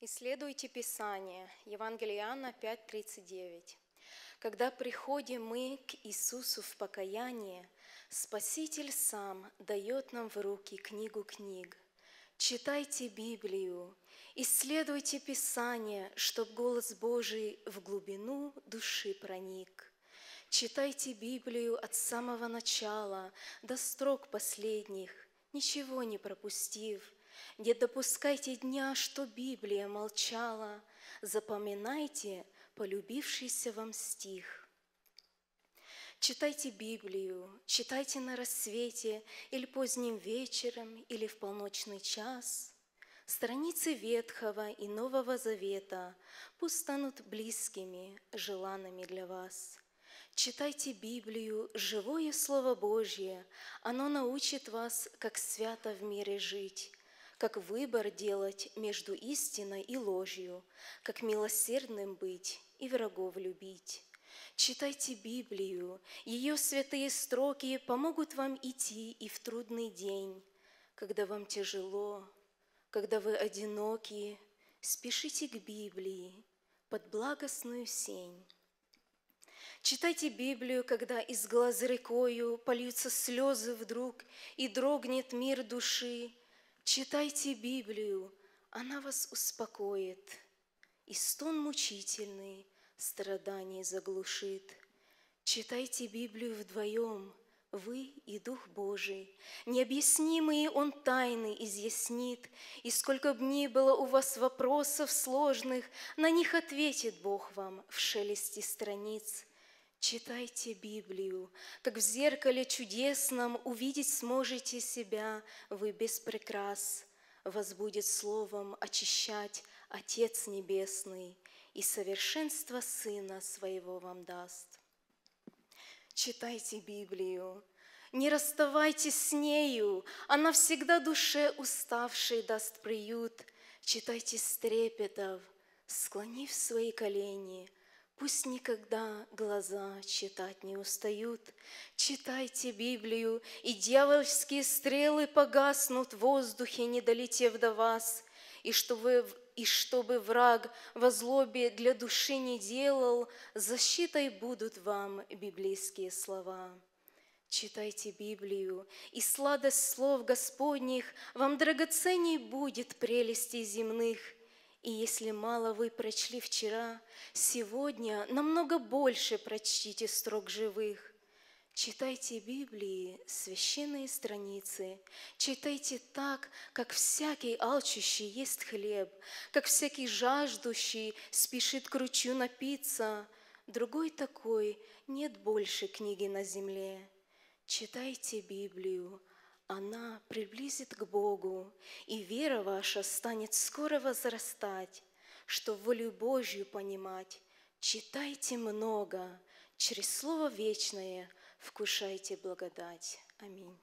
Исследуйте Писание. Евангелие Иоанна 5:39. Когда приходим мы к Иисусу в покаяние, Спаситель сам дает нам в руки книгу книг. Читайте Библию, исследуйте Писание, чтоб голос Божий в глубину души проник. Читайте Библию от самого начала до строк последних, ничего не пропустив – не допускайте дня, что Библия молчала, запоминайте полюбившийся вам стих – Читайте Библию, читайте на рассвете или поздним вечером, или в полночный час. Страницы Ветхого и Нового Завета пусть станут близкими, желанными для вас. Читайте Библию, живое Слово Божье, оно научит вас, как свято в мире жить как выбор делать между истиной и ложью, как милосердным быть и врагов любить. Читайте Библию, ее святые строки помогут вам идти и в трудный день, когда вам тяжело, когда вы одиноки, спешите к Библии под благостную сень. Читайте Библию, когда из глаз рекою польются слезы вдруг, и дрогнет мир души – Читайте Библию, она вас успокоит, и стон мучительный страданий заглушит. Читайте Библию вдвоем, вы и Дух Божий. Необъяснимые Он тайны изъяснит, и сколько б ни было у вас вопросов сложных, на них ответит Бог вам в шелесте страниц. Читайте Библию, как в зеркале чудесном увидеть сможете себя вы без прикрас. Вас будет словом очищать Отец Небесный, и совершенство Сына Своего вам даст. Читайте Библию, не расставайтесь с нею, она всегда душе уставшей даст приют. Читайте с трепетов, склонив свои колени – Пусть никогда глаза читать не устают. Читайте Библию, и дьявольские стрелы погаснут в воздухе, не долетев до вас. И чтобы, и чтобы враг во злобе для души не делал, защитой будут вам библейские слова. Читайте Библию, и сладость слов Господних вам драгоценней будет прелести земных – и если мало вы прочли вчера, сегодня намного больше прочтите строк живых. Читайте Библии, священные страницы, читайте так, как всякий алчущий ест хлеб, как всякий жаждущий спешит к ручью напиться, другой такой нет больше книги на земле. Читайте Библию, она приблизит к Богу, и вера ваша станет скоро возрастать, что волю Божью понимать. Читайте много, через Слово вечное вкушайте благодать. Аминь.